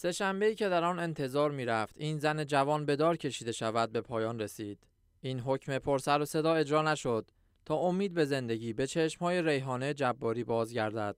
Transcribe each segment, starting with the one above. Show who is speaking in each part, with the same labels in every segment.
Speaker 1: سهشنبه ای که در آن انتظار می رفت این زن جوان به دار کشیده شود به پایان رسید این حکم پرسر و صدا اجرا نشد تا امید به زندگی به چشمهای ریحانه جباری بازگردد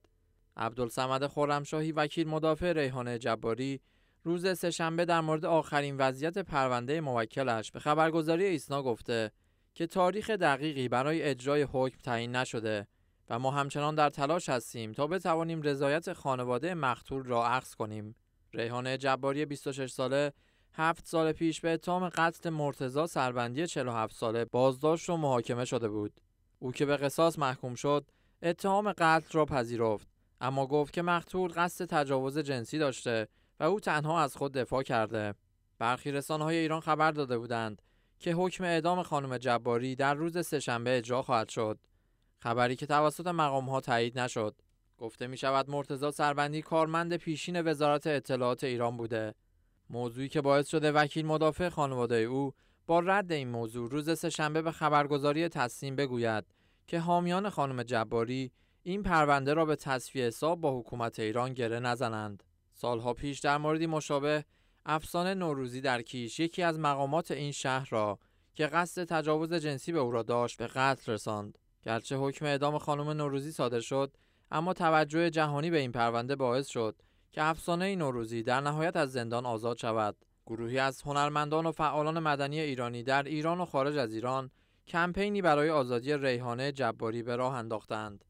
Speaker 1: عبدالسمد خرمشاهی وکیل مدافع ریحانه جباری روز سهشنبه در مورد آخرین وضعیت پرونده موکلش به خبرگزاری ایسنا گفته که تاریخ دقیقی برای اجرای حکم تعیین نشده و ما همچنان در تلاش هستیم تا بتوانیم رضایت خانواده مقتول را عقص کنیم ریحانه جباری 26 ساله هفت سال پیش به اتهام قتل مرتزا سربندی 47 ساله بازداشت و محاکمه شده بود. او که به قصاص محکوم شد، اتهام قتل را پذیرفت، اما گفت که مقتول قصد تجاوز جنسی داشته و او تنها از خود دفاع کرده. برخی رسانه‌های ایران خبر داده بودند که حکم اعدام خانم جباری در روز سهشنبه اجرا خواهد شد. خبری که توسط مقامها تایید نشد. گفته می شود مرتزا سربندی کارمند پیشین وزارت اطلاعات ایران بوده. موضوعی که باعث شده وکیل مدافع خانواده او با رد این موضوع روز سهشنبه به خبرگزاری تصمیم بگوید که حامیان خانم جباری این پرونده را به تصفیه حساب با حکومت ایران گره نزنند. سالها پیش در موردی مشابه افسانه نوروزی در کیش یکی از مقامات این شهر را که قصد تجاوز جنسی به او را داشت به قتل رساند. گرچه حکم اعدام خانم نوروزی صادر شد، اما توجه جهانی به این پرونده باعث شد که افسانه نوروزی در نهایت از زندان آزاد شود گروهی از هنرمندان و فعالان مدنی ایرانی در ایران و خارج از ایران کمپینی برای آزادی ریحانه جباری به راه انداختند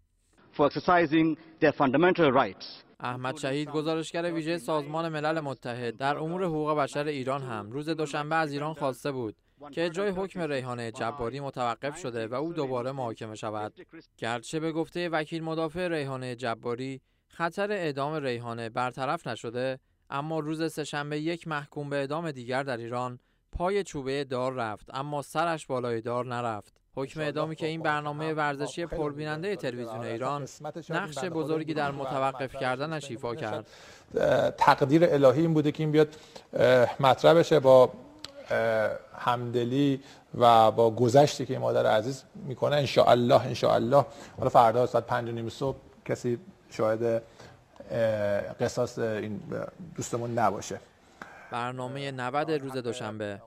Speaker 1: احمد شهید گزارشگر ویژه سازمان ملل متحد در امور حقوق بشر ایران هم روز دوشنبه از ایران خواسته بود که جای حکم ریحانه جباری متوقف شده و او دوباره محاکمه شود گرچه به گفته وکیل مدافع ریحانه جباری خطر اعدام ریحانه برطرف نشده اما روز سهشنبه یک محکوم به اعدام دیگر در ایران پای چوبه دار رفت اما سرش بالای دار نرفت حکم اعدامی که این خب، خب، برنامه خب، ورزشی پربیننده تلویزیون ایران نقش بزرگی در متوقف کردنش ایفا کرد
Speaker 2: تقدیر الهی این بوده که این بیاد مطرح با همدلی و با گذشتی که مادر عزیز میکنه ان الله ان الله حالا فردا ساعت 5 نیم صبح کسی شاید قصاص این دوستمون نباشه
Speaker 1: برنامه 90 روز دوشنبه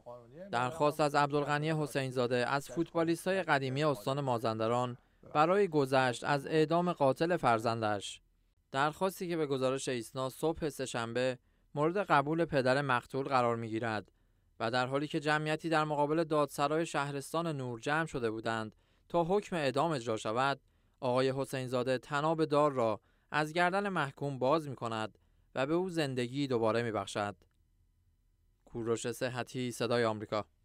Speaker 1: درخواست از عبدالغنی حسین زاده از فوتبالیست های قدیمی استان مازندران برای گذشت از اعدام قاتل فرزندش درخواستی که به گزارش ایسنا صبح شنبه مورد قبول پدر مقتول قرار می گیرد و در حالی که جمعیتی در مقابل دادسرای شهرستان نور جمع شده بودند تا حکم اعدام اجرا شود آقای حسین زاده تناب دار را از گردن محکوم باز می کند و به او زندگی دوباره می بخشد کوروش صحتی صدای آمریکا